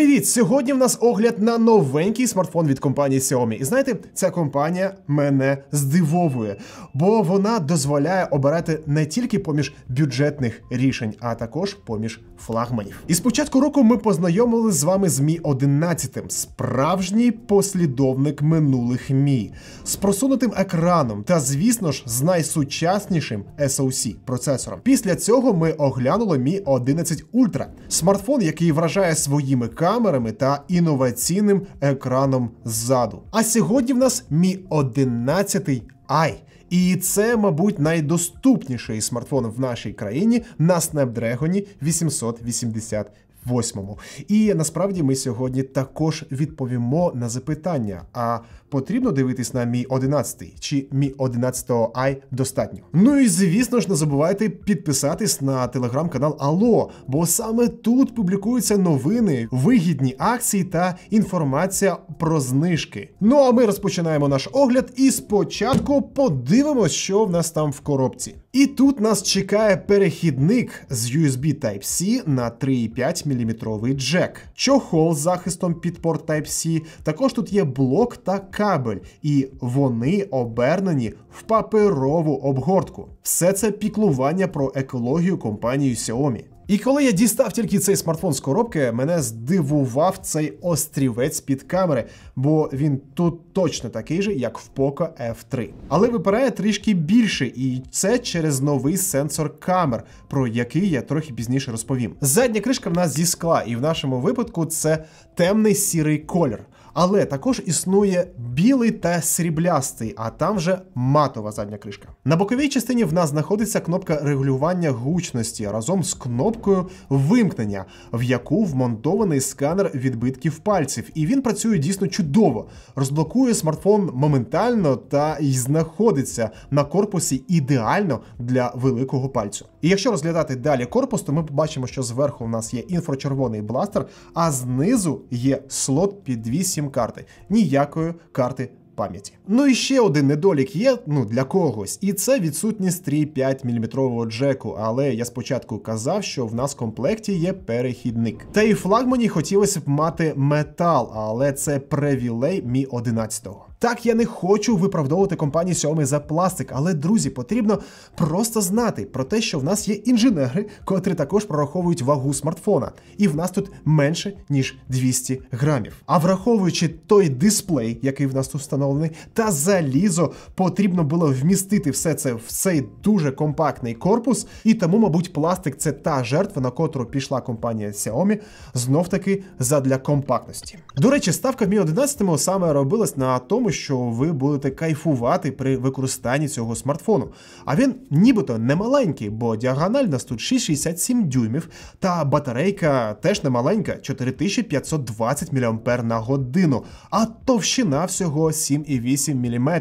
Привіт! Сьогодні в нас огляд на новенький смартфон від компанії Xiaomi. І знаєте, ця компанія мене здивовує, бо вона дозволяє обирати не тільки поміж бюджетних рішень, а також поміж флагманів. І з початку року ми познайомили з вами з Мі 11, справжній послідовник минулих Мі, з просунутим екраном та, звісно ж, з найсучаснішим SoC процесором. Після цього ми оглянули Мі 11 Ultra, смартфон, який вражає своїми камерами, камерами та інноваційним екраном ззаду. А сьогодні в нас Mi 11 i. І це, мабуть, найдоступніший смартфон в нашій країні на Snapdragon 880 Восьмому і насправді ми сьогодні також відповімо на запитання: а потрібно дивитись на мій 11 чи мі 11 ай достатньо. Ну і звісно ж, не забувайте підписатись на телеграм-канал Алло. бо саме тут публікуються новини, вигідні акції та інформація про знижки. Ну а ми розпочинаємо наш огляд і спочатку подивимось, що в нас там в коробці. І тут нас чекає перехідник з USB Type-C на 3,5 мм джек, чохол з захистом під порт Type-C. Також тут є блок та кабель, і вони обернені в паперову обгортку. Все це піклування про екологію компанії Xiaomi. І коли я дістав тільки цей смартфон з коробки, мене здивував цей острівець під камери, бо він тут точно такий же, як в Poco F3. Але випирає трішки більше, і це через новий сенсор камер, про який я трохи пізніше розповім. Задня кришка в нас зі скла, і в нашому випадку це темний сірий колір. Але також існує білий та сріблястий, а там вже матова задня кришка. На боковій частині в нас знаходиться кнопка регулювання гучності разом з кнопкою вимкнення, в яку вмонтований сканер відбитків пальців. І він працює дійсно чудово, розблокує смартфон моментально та й знаходиться на корпусі ідеально для великого пальцю. І якщо розглядати далі корпус, то ми побачимо, що зверху у нас є інфрачервоний бластер, а знизу є слот під 8 сім-карти, ніякої карти пам'яті. Ну і ще один недолік є ну для когось, і це відсутність 3,5 мм джеку. Але я спочатку казав, що в нас в комплекті є перехідник. Та і флагмані хотілося б мати метал, але це привілей Мі 11-го. Так, я не хочу виправдовувати компанію Xiaomi за пластик, але друзі, потрібно просто знати про те, що в нас є інженери, котрі також прораховують вагу смартфона, і в нас тут менше ніж 200 грамів. А враховуючи той дисплей, який в нас тут встановлений, та залізо потрібно було вмістити все це в цей дуже компактний корпус, і тому, мабуть, пластик це та жертва, на котру пішла компанія Xiaomi, знов таки задля компактності. До речі, ставка в мі 11 саме робилась на тому що ви будете кайфувати при використанні цього смартфону. А він нібито не маленький, бо діагональ нас тут 667 дюймів, та батарейка теж не маленька 4520 мАч на годину, а товщина всього 7,8 мм.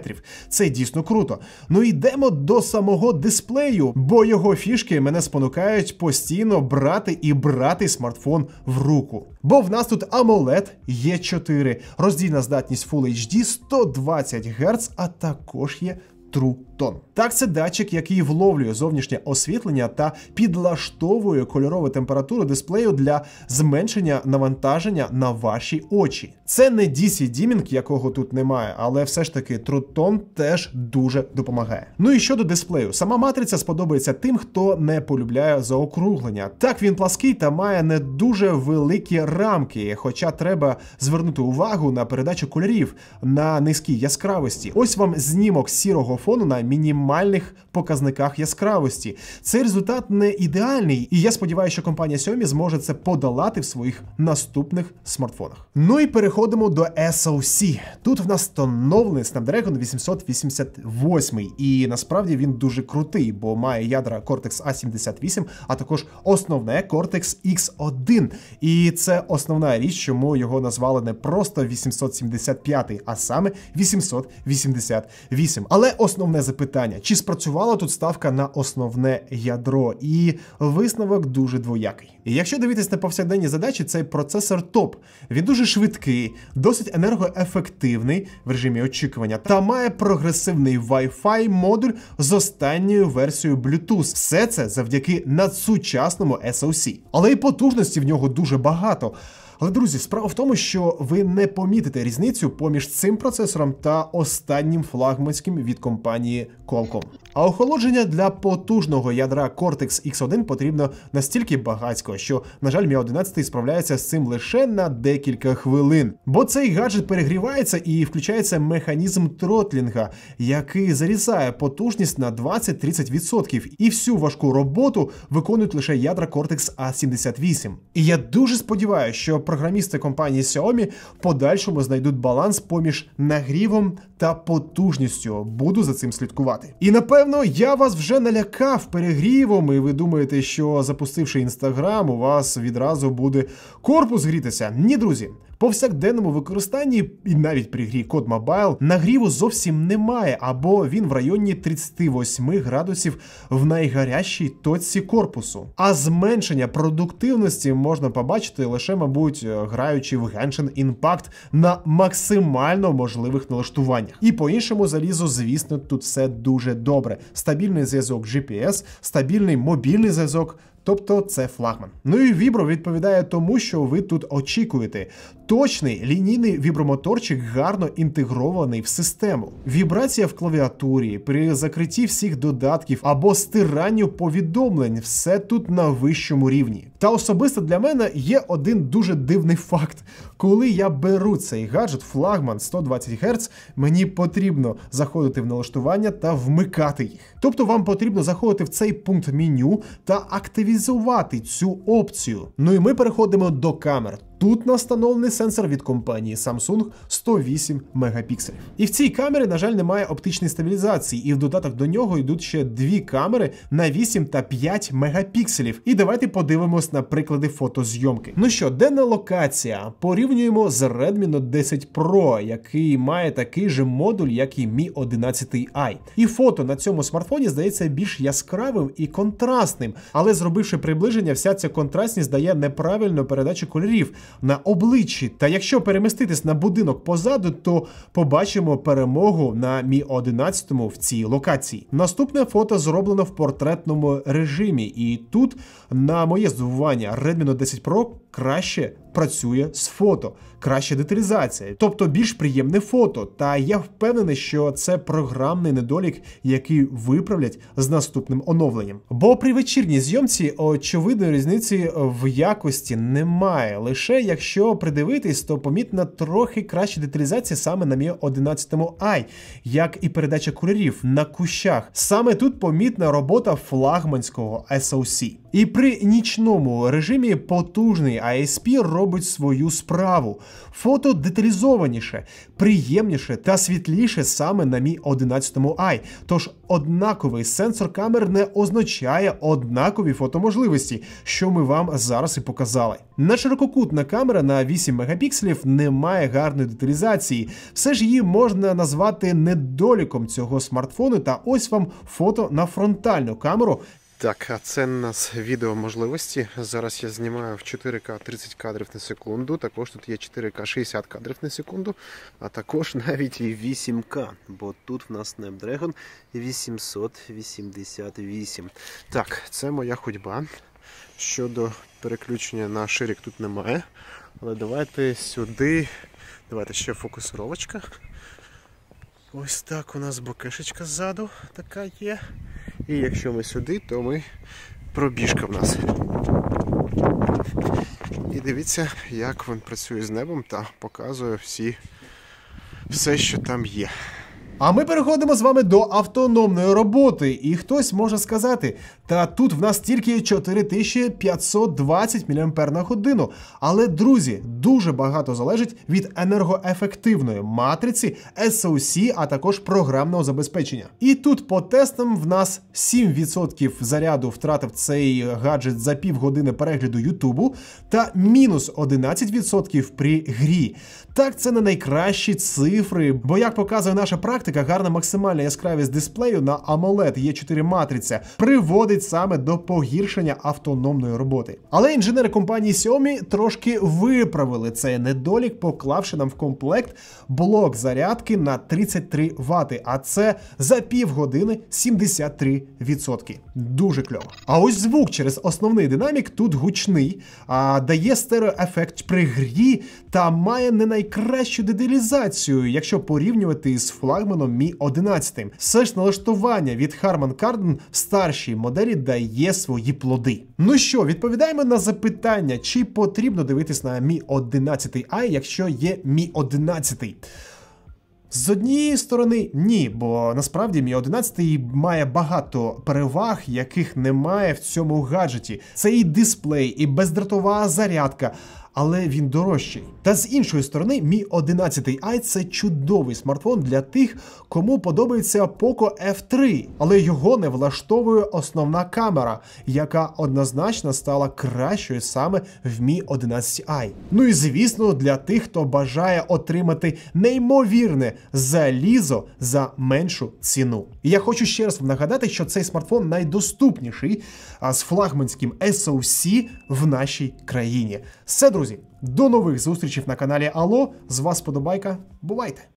Це дійсно круто. Ну йдемо до самого дисплею, бо його фішки мене спонукають постійно брати і брати смартфон в руку. Бо в нас тут AMOLED є 4, роздільна здатність Full HD 120 Гц, а також є True Tone. Так, це датчик, який вловлює зовнішнє освітлення та підлаштовує кольорову температуру дисплею для зменшення навантаження на ваші очі. Це не dc Dimming, якого тут немає, але все ж таки True Tone теж дуже допомагає. Ну і щодо дисплею, сама матриця сподобається тим, хто не полюбляє заокруглення. Так він плаский та має не дуже великі рамки, хоча треба звернути увагу на передачу кольорів на низькій яскравості. Ось вам знімок сірого фону на мінімальних показниках яскравості. Цей результат не ідеальний, і я сподіваюся, що компанія Xiaomi зможе це подолати в своїх наступних смартфонах. Ну і переходимо до SoC. Тут в нас встановлений Snapdragon 888, і насправді він дуже крутий, бо має ядра Cortex A78, а також основне Cortex X1. І це основна річ, чому його назвали не просто 875, а саме 888. Але основне запитання: чи спрацювала тут ставка на основне ядро? І висновок дуже двоякий. І Якщо дивитись на повсякденні задачі, цей процесор топ. Він дуже швидкий, досить енергоефективний в режимі очікування та має прогресивний Wi-Fi модуль з останньою версією Bluetooth. Все це завдяки надсучасному SoC. але і потужності в нього дуже багато. Але, друзі, справа в тому, що ви не помітите різницю поміж цим процесором та останнім флагманським від компанії Qualcomm. А охолодження для потужного ядра Cortex X1 потрібно настільки багацько, що, на жаль, Mia 11 справляється з цим лише на декілька хвилин. Бо цей гаджет перегрівається і включається механізм тротлінга, який зарізає потужність на 20-30%, і всю важку роботу виконують лише ядра Cortex A78. І я дуже сподіваюся, що програмісти компанії Xiaomi в подальшому знайдуть баланс поміж нагрівом та потужністю. Буду за цим слідкувати. І напевно я вас вже налякав перегрівом, і ви думаєте, що запустивши інстаграм, у вас відразу буде корпус грітися. Ні, друзі повсякденному використанні і навіть при грі код Мобайл нагріву зовсім немає, або він в районі 38 градусів в найгарячій точці корпусу. А зменшення продуктивності можна побачити лише, мабуть, граючи в Genshin Impact на максимально можливих налаштуваннях. І по іншому залізу, звісно, тут все дуже добре. Стабільний зв'язок GPS, стабільний мобільний зв'язок. Тобто це флагман. Ну і вібро відповідає тому, що ви тут очікуєте. Точний лінійний вібромоторчик гарно інтегрований в систему. Вібрація в клавіатурі, при закритті всіх додатків або стиранню повідомлень все тут на вищому рівні. Та особисто для мене є один дуже дивний факт. Коли я беру цей гаджет, флагман 120 Гц, мені потрібно заходити в налаштування та вмикати їх. Тобто вам потрібно заходити в цей пункт меню та активізувати цю опцію. Ну і ми переходимо до камер. Тут настановлений сенсор від компанії Samsung 108 мегапікселів. І в цій камері, на жаль, немає оптичної стабілізації, і в додаток до нього йдуть ще дві камери на 8 та 5 мегапікселів. І давайте подивимось на приклади фотозйомки. Ну що, денна локація? Порівнюємо з Redmi Note 10 Pro, який має такий же модуль, як і Mi 11 i І фото на цьому смартфоні здається більш яскравим і контрастним, але зробивши приближення, вся ця контрастність дає неправильну передачу кольорів на обличчі. Та якщо переміститись на будинок позаду, то побачимо перемогу на мі 11 в цій локації. Наступне фото зроблено в портретному режимі, і тут, на моє здивування, Redmi Note 10 Pro краще працює з фото, краща деталізація, тобто більш приємне фото. Та я впевнений, що це програмний недолік, який виправлять з наступним оновленням. Бо при вечірній зйомці очевидної різниці в якості немає. Лише якщо придивитись, то помітна трохи краща деталізація саме на мій 11 i як і передача кольорів на кущах. Саме тут помітна робота флагманського SOC. І при нічному режимі потужний ISP робить робить свою справу. Фото деталізованіше, приємніше та світліше саме на мі 11 i Тож однаковий сенсор камер не означає однакові фотоможливості, що ми вам зараз і показали. На ширококутна камера на 8 мегапікселів не має гарної деталізації, все ж її можна назвати недоліком цього смартфону. Та ось вам фото на фронтальну камеру, так, а це у нас відео можливості. Зараз я знімаю в 4К 30 кадрів на секунду. Також тут є 4К 60 кадрів на секунду, а також навіть і 8К, бо тут в нас Snapdragon 888. Так, це моя ходьба. Щодо переключення на ширик тут немає. Але давайте сюди. Давайте ще фокусировочка. Ось так у нас бокешечка ззаду така є. І якщо ми сюди, то ми пробіжка в нас. І дивіться, як він працює з небом та показує всі, все, що там є. А ми переходимо з вами до автономної роботи, і хтось може сказати, та тут в нас тільки 4520 мА на годину. Але, друзі, дуже багато залежить від енергоефективної матриці, SOC, а також програмного забезпечення. І тут по тестам в нас 7% заряду втратив цей гаджет за півгодини перегляду Ютубу та мінус 11% при грі. Так, це не найкращі цифри, бо, як показує наша практика, гарна максимальна яскравість дисплею на AMOLED є 4 матриця, приводить призводить саме до погіршення автономної роботи. Але інженери компанії Xiaomi трошки виправили цей недолік, поклавши нам в комплект блок зарядки на 33 Вт, а це за півгодини 73%. Дуже кльово. А ось звук через основний динамік тут гучний, а дає стереоефект при грі та має не найкращу деталізацію, якщо порівнювати з флагманом Mi 11. Все ж налаштування від Harman Kardon в старшій моделі двері дає свої плоди. Ну що, відповідаємо на запитання, чи потрібно дивитись на Мі 11 i якщо є Мі 11. З однієї сторони, ні, бо насправді Мі 11 має багато переваг, яких немає в цьому гаджеті. Це і дисплей, і бездратова зарядка але він дорожчий. Та з іншої сторони, мій 11 i це чудовий смартфон для тих, кому подобається Poco F3, але його не влаштовує основна камера, яка однозначно стала кращою саме в Mi 11 i Ну і звісно, для тих, хто бажає отримати неймовірне залізо за меншу ціну. я хочу ще раз вам нагадати, що цей смартфон найдоступніший з флагманським SoC в нашій країні. Це друзі, до нових зустрічей на каналі Алло. З вас подобайка. Бувайте!